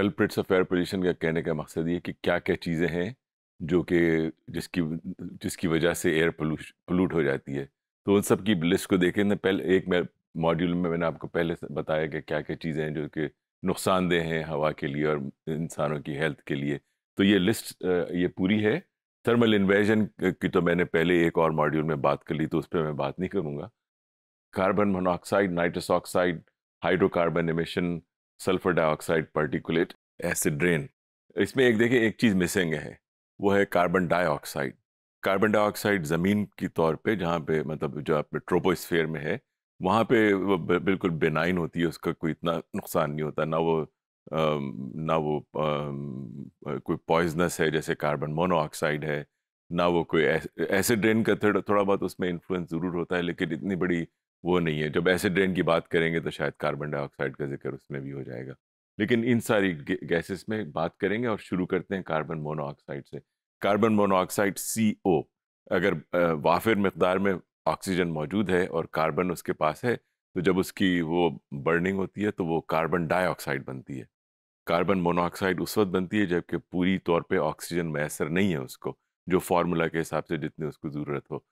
culprits of air pollution का कहने का मकसद ये कि क्या क्या चीज़ें हैं जो कि जिसकी जिसकी वजह से एयर पोलूट हो जाती है तो उन सब की लिस्ट को देखें ना पहले एक मॉड्यूल में मैंने आपको पहले बताया कि क्या क्या चीज़ें हैं जो कि नुकसानदेह हैं हवा के लिए और इंसानों की हेल्थ के लिए तो ये लिस्ट ये पूरी है थर्मल इन्वेजन की तो मैंने पहले एक और मॉड्यूल में बात कर ली तो उस पर मैं बात नहीं करूँगा carbon monoxide nitrous oxide hydrocarbon emission sulphur dioxide particulate acid rain इसमें एक देखिए एक चीज़ मिसिंग है वो है कार्बन डाइऑक्साइड कार्बन डाइऑक्साइड ज़मीन की तौर पे जहाँ पे मतलब जो आप ट्रोपोस्फेयर में है वहाँ पे वो बिल्कुल बेनाइन होती है उसका कोई इतना नुकसान नहीं होता ना वो ना वो कोई पॉइजनस है जैसे कार्बन मोनोऑक्साइड है ना वो कोई एसिड रेन का थोड़ा थोड़ा बहुत उसमें इन्फ्लुएंस ज़रूर होता है लेकिन इतनी बड़ी वो नहीं है जब एसिड रेन की बात करेंगे तो शायद कार्बन डाइऑक्साइड का जिक्र उसमें भी हो जाएगा लेकिन इन सारी गैसेस में बात करेंगे और शुरू करते हैं कार्बन मोनोऑक्साइड से कार्बन मोनोऑक्साइड सी ओ अगर वाफिर मकदार में ऑक्सीजन मौजूद है और कार्बन उसके पास है तो जब उसकी वो बर्निंग होती है तो वो कार्बन डाइऑक्साइड बनती है कार्बन मोनोऑक्साइड उस वक्त बनती है जबकि पूरी तौर पे ऑक्सीजन मैसर नहीं है उसको जो फार्मूला के हिसाब से जितनी उसको ज़रूरत हो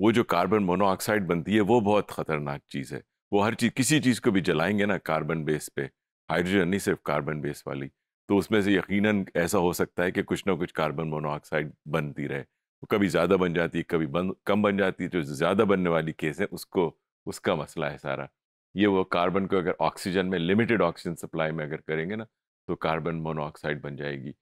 वो जो कार्बन मोनोऑक्साइड बनती है वो बहुत ख़तरनाक चीज़ है वो हर चीज़ किसी चीज़ को भी जलाएंगे ना कार्बन बेस पे हाइड्रोजन नहीं सिर्फ कार्बन बेस वाली तो उसमें से यकीनन ऐसा हो सकता है कि कुछ ना कुछ कार्बन मोनोऑक्साइड बनती रहे वो कभी ज़्यादा बन जाती है कभी बन कम बन जाती है जो ज़्यादा बनने वाली केस है उसको उसका मसला है सारा ये वो कार्बन को अगर ऑक्सीजन में लिमिटेड ऑक्सीजन सप्लाई में अगर करेंगे ना तो कार्बन मोनोऑक्साइड बन जाएगी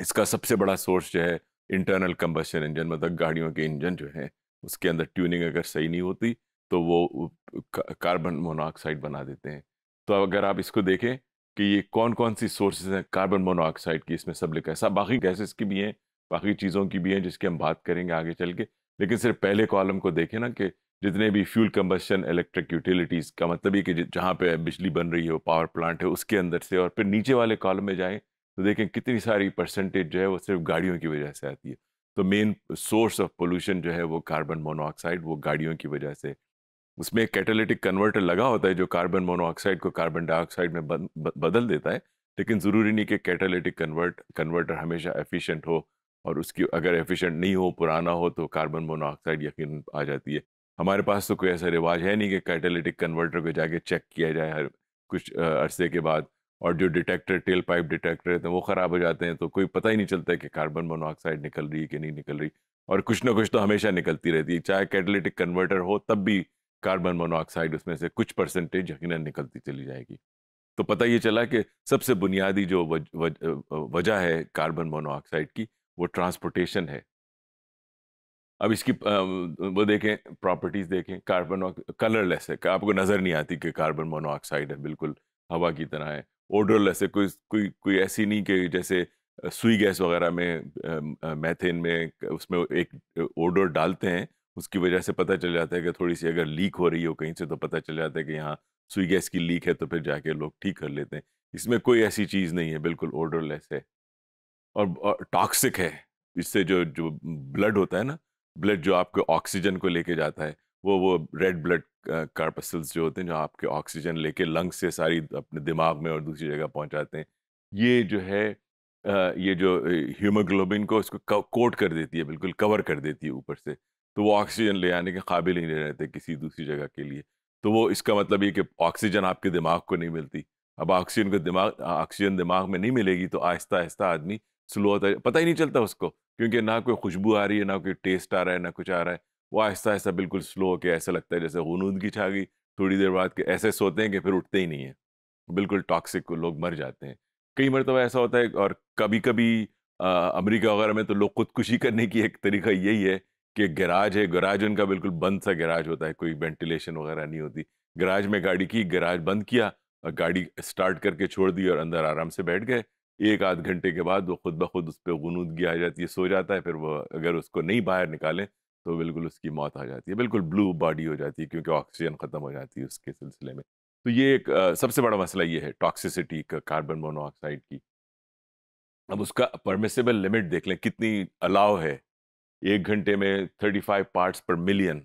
इसका सबसे बड़ा सोर्स जो है इंटरनल कम्बशन इंजन मतलब गाड़ियों के इंजन जो हैं उसके अंदर ट्यूनिंग अगर सही नहीं होती तो वो कार्बन मोनोऑक्साइड बना देते हैं तो अगर आप इसको देखें कि ये कौन कौन सी सोर्सेज हैं कार्बन मोनोऑक्साइड की इसमें सब लिखा है सब बाकी गैसेस की भी हैं बाकी चीज़ों की भी हैं जिसकी हम बात करेंगे आगे चल के लेकिन सिर्फ पहले कॉलम को देखें ना कि जितने भी फ्यूल कम्बशन इलेक्ट्रिक यूटिलिटीज़ का मतलब ये कि जहाँ पे बिजली बन रही है वो पावर प्लांट है उसके अंदर से और फिर नीचे वाले कॉलम में जाएँ तो देखें कितनी सारी परसेंटेज जो है वो सिर्फ गाड़ियों की वजह से आती है तो मेन सोर्स ऑफ पोल्यूशन जो है वो कार्बन मोनोऑक्साइड वो गाड़ियों की वजह से उसमें एक कन्वर्टर लगा होता है जो कार्बन मोनोऑक्साइड को कार्बन डाइऑक्साइड में बदल देता है लेकिन ज़रूरी नहीं कि कैटेलिटिक कन्वर्ट कन्वर्टर हमेशा एफिशिएंट हो और उसकी अगर एफिशिएंट नहीं हो पुराना हो तो कार्बन मोनोऑक्साइड यकीन आ जाती है हमारे पास तो कोई ऐसा रिवाज है नहीं कि कैटेलिटिक कन्वर्टर को जाके चेक किया जाए हर कुछ अरसे के बाद और जो डिटेक्टर टेल पाइप डिटेक्टर रहते हैं वो ख़राब हो जाते हैं तो कोई पता ही नहीं चलता है कि कार्बन मोनोऑक्साइड निकल रही है कि नहीं निकल रही और कुछ ना कुछ तो हमेशा निकलती रहती है चाहे कैटलिटिक कन्वर्टर हो तब भी कार्बन मोनोऑक्साइड उसमें से कुछ परसेंटेज यकीन निकलती चली जाएगी तो पता ये चला कि सबसे बुनियादी जो वजह है कार्बन मोनोऑक्साइड की वो ट्रांसपोर्टेशन है अब इसकी वो देखें प्रॉपर्टीज़ देखें कार्बन कलरलेस है आपको नज़र नहीं आती कि कार्बन मोनोऑक्साइड है बिल्कुल हवा की तरह है ओडरलेस है कोई कोई कोई ऐसी नहीं कि जैसे सुई गैस वगैरह में मैथेन में उसमें एक ओडर डालते हैं उसकी वजह से पता चल जाता है कि थोड़ी सी अगर लीक हो रही हो कहीं से तो पता चल जाता है कि यहाँ सुई गैस की लीक है तो फिर जाके लोग ठीक कर लेते हैं इसमें कोई ऐसी चीज़ नहीं है बिल्कुल ओडरलेस है और, और टॉक्सिक है इससे जो जो ब्लड होता है ना ब्लड जो आपके ऑक्सीजन को लेके जाता है वो वो रेड ब्लड कार्पसल्स जो होते हैं जो आपके ऑक्सीजन लेके लंग से सारी अपने दिमाग में और दूसरी जगह पहुंचाते हैं ये जो है ये जो हीमोग्लोबिन को इसको कोट कर देती है बिल्कुल कवर कर देती है ऊपर से तो वो ऑक्सीजन ले आने के काबिल ही नहीं रहते किसी दूसरी जगह के लिए तो वो इसका मतलब ये कि ऑक्सीजन आपके दिमाग को नहीं मिलती अब ऑक्सीजन को दिमाग ऑक्सीजन दिमाग में नहीं मिलेगी तो आहिस्ता आहिस्ता आदमी स्लो होता है पता ही नहीं चलता उसको क्योंकि ना कोई खुशबू आ रही है ना कोई टेस्ट आ रहा है ना कुछ आ रहा है वो आहिस्ता आहिस्ता बिल्कुल स्लो होकर ऐसा लगता है जैसे की छा गई थोड़ी देर बाद के ऐसे सोते हैं कि फिर उठते ही नहीं हैं बिल्कुल टॉक्सिक लोग मर जाते हैं कई मरतबा ऐसा होता है और कभी कभी अमेरिका वगैरह में तो लोग खुदकुशी करने की एक तरीका यही है कि गैराज है गराज उनका बिल्कुल बंद सा गैराज होता है कोई वेंटिलेशन वगैरह नहीं होती गराज में गाड़ी की गैराज बंद किया और गाड़ी स्टार्ट करके छोड़ दी और अंदर आराम से बैठ गए एक आध घंटे के बाद वो खुद ब खुद उस पर गनूदगी आ जाती है सो जाता है फिर वो अगर उसको नहीं बाहर निकालें तो बिल्कुल उसकी मौत आ जाती है बिल्कुल ब्लू बॉडी हो जाती है क्योंकि ऑक्सीजन ख़त्म हो जाती है उसके सिलसिले में तो ये एक सबसे बड़ा मसला ये है टॉक्सिसिटी का कार्बन मोनोऑक्साइड की अब उसका परमिसेबल लिमिट देख लें कितनी अलाव है एक घंटे में 35 parts per million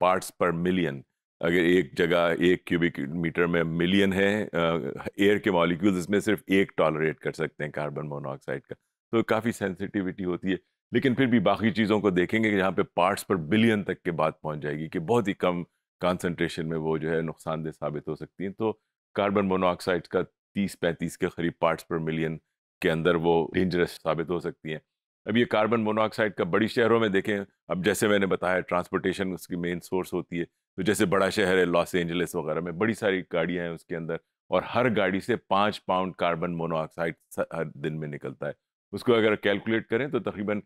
parts per million अगर एक जगह एक क्यूबिक मीटर में मिलियन है एयर के मॉलिक्यूल्स इसमें सिर्फ एक टॉलरेट कर सकते हैं कार्बन मोनोऑक्साइड का तो काफ़ी सेंसिटिविटी होती है लेकिन फिर भी बाकी चीज़ों को देखेंगे कि जहाँ पे पार्ट्स पर बिलियन तक के बाद पहुँच जाएगी कि बहुत ही कम कंसंट्रेशन में वो जो है नुकसानदेह साबित हो सकती हैं तो कार्बन मोनोऑक्साइड का तीस पैंतीस के करीब पार्ट्स पर मिलियन के अंदर वो डेंजरस साबित हो सकती हैं अब ये कार्बन मोनोऑक्साइड का बड़ी शहरों में देखें अब जैसे मैंने बताया ट्रांसपोर्टेशन उसकी मेन सोर्स होती है तो जैसे बड़ा शहर है लॉस एंजलिस वगैरह में बड़ी सारी गाड़ियाँ हैं उसके अंदर और हर गाड़ी से पाँच पाउंड कार्बन मोनोऑक्साइड हर दिन में निकलता है उसको अगर कैलकुलेट करें तो तकरीबन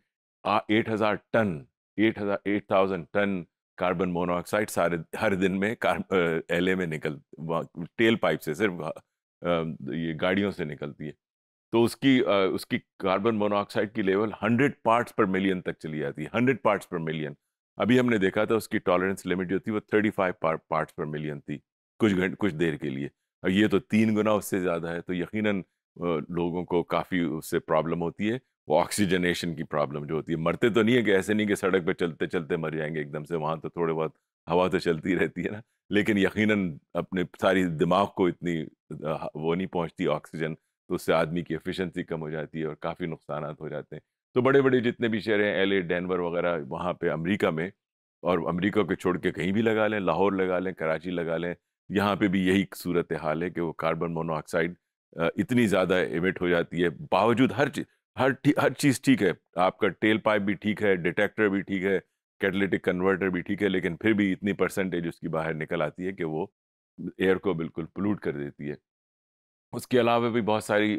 एट हज़ार टन एट हज़ार eight thousand ton carbon monoxide सारे हर दिन में कार एल में निकल टेल पाइप से सिर्फ ये गाड़ियों से निकलती है तो उसकी उसकी कार्बन मोनोऑक्साइड की level hundred parts per million तक चली जाती है हंड्रेड पार्ट्स पर मिलियन अभी हमने देखा था उसकी टॉलरेंस लिमिट जो थी वो thirty five parts per million थी कुछ घंट कुछ देर के लिए अब ये तो तीन गुना उससे ज़्यादा है तो यकीनन लोगों को काफ़ी उससे प्रॉब्लम होती है वो ऑक्सीजनेशन की प्रॉब्लम जो होती है मरते तो नहीं है कि ऐसे नहीं कि सड़क पे चलते चलते मर जाएंगे एकदम से वहाँ तो थोड़े बहुत हवा तो चलती रहती है ना लेकिन यकीनन अपने सारी दिमाग को इतनी वो नहीं पहुँचती ऑक्सीजन तो उससे आदमी की एफिशिएंसी कम हो जाती है और काफ़ी नुकसान हो जाते हैं तो बड़े बड़े जितने भी शहर हैं एल डेनवर वगैरह वहाँ पर अमरीका में और अमरीका को छोड़ के कहीं भी लगा लें लाहौर लगा लें कराची लगा लें यहाँ पर भी यही सूरत हाल है कि वो कार्बन मोनोऑक्साइड इतनी ज़्यादा इमिट हो जाती है बावजूद हर चीज हर हर चीज़ ठीक है आपका टेल पाइप भी ठीक है डिटेक्टर भी ठीक है कैटलिटिक कन्वर्टर भी ठीक है लेकिन फिर भी इतनी परसेंटेज उसकी बाहर निकल आती है कि वो एयर को बिल्कुल पोलूट कर देती है उसके अलावा भी बहुत सारी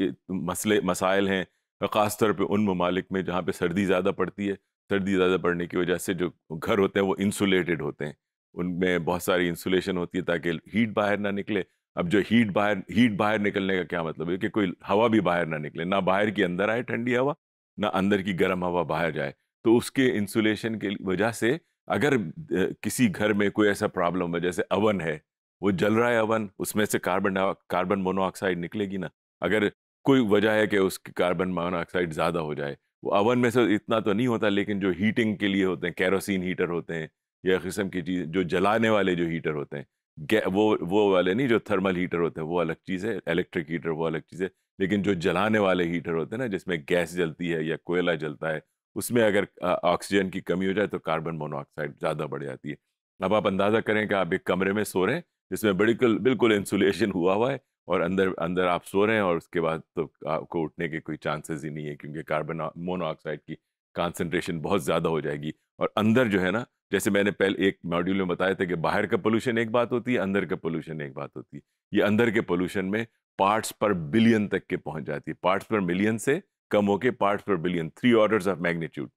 ये मसले मसाइल हैं ख़ास तौर पर उन ममालिक में जहाँ पर सर्दी ज़्यादा पड़ती है सर्दी ज़्यादा पड़ने की वजह से जो घर होते हैं वो इंसुलेटेड होते हैं उनमें बहुत सारी इंसुलेशन होती है ताकि हीट बाहर ना निकले अब जो हीट बाहर हीट बाहर निकलने का क्या मतलब है कि कोई हवा भी बाहर ना निकले ना बाहर की अंदर आए ठंडी हवा ना अंदर की गर्म हवा बाहर जाए तो उसके इंसुलेशन के वजह से अगर किसी घर में कोई ऐसा प्रॉब्लम है जैसे अवन है वो जल रहा है अवन उसमें से कार्बन कार्बन मोनोऑक्साइड निकलेगी ना अगर कोई वजह है कि उसकी कार्बन मोनोऑक्साइड ज़्यादा हो जाए वो अवन में से इतना तो नहीं होता लेकिन जो हीटिंग के लिए होते हैं कैरोसिन हीटर होते हैं या किस्म की चीज़ जो जलाने वाले जो हीटर होते हैं वो वो वाले नहीं जो थर्मल हीटर होते हैं वो अलग चीज़ है इलेक्ट्रिक हीटर वो अलग चीज़ है लेकिन जो जलाने वाले हीटर होते हैं ना जिसमें गैस जलती है या कोयला जलता है उसमें अगर ऑक्सीजन की कमी हो जाए तो कार्बन मोनोऑक्साइड ज़्यादा बढ़ जाती है अब आप अंदाज़ा करें कि आप एक कमरे में सो रहे हैं जिसमें बिल्कुल बिल्कुल इंसुलेशन हुआ हुआ है और अंदर अंदर आप सो रहे हैं और उसके बाद तो आपको उठने के कोई चांसेस ही नहीं है क्योंकि कार्बन मोनोऑक्साइड की कॉन्सेंट्रेशन बहुत ज़्यादा हो जाएगी और अंदर जो है ना जैसे मैंने पहले एक मॉड्यूल में बताया था कि बाहर का पोल्यूशन एक बात होती है अंदर का पोल्यूशन एक बात होती है ये अंदर के पोल्यूशन में पार्ट्स पर बिलियन तक के पहुंच जाती है पार्ट्स पर मिलियन से कम होके parts per billion three order of magnitude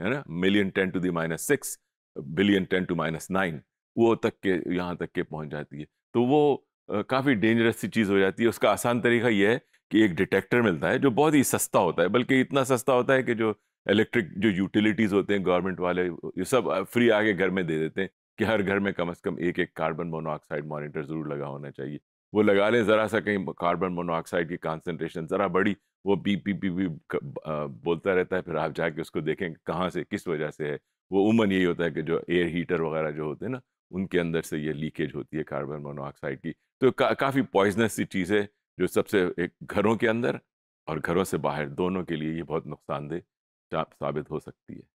है ना million ten to the minus six billion ten to minus nine वो तक के यहाँ तक के पहुँच जाती है तो वो काफ़ी डेंजरस सी चीज़ हो जाती है उसका आसान तरीका यह है कि एक डिटेक्टर मिलता है जो बहुत ही सस्ता होता है बल्कि इतना सस्ता होता है कि जो इलेक्ट्रिक जो यूटिलिटीज़ होते हैं गवर्नमेंट वाले ये सब फ्री आगे घर में दे देते हैं कि हर घर में कम अज़ कम एक एक कार्बन मोनोऑक्साइड मॉनिटर ज़रूर लगा होना चाहिए वो लगा लें ज़रा सा कहीं कार्बन मोनोऑक्साइड की कॉन्सेंट्रेशन ज़रा बड़ी वो पी पी पी पी बोलता रहता है फिर आप जाके उसको देखें कहाँ से किस वजह से है वो उमन यही होता है कि जो एयर हीटर वगैरह जो होते हैं ना उनके अंदर से ये लीकेज होती है कार्बन मोनोऑक्साइड की तो का, काफ़ी पॉइजनस सी चीज़ है जो सबसे एक घरों के अंदर और घरों से बाहर दोनों के लिए ये बहुत नुकसानदेह साबित हो सकती है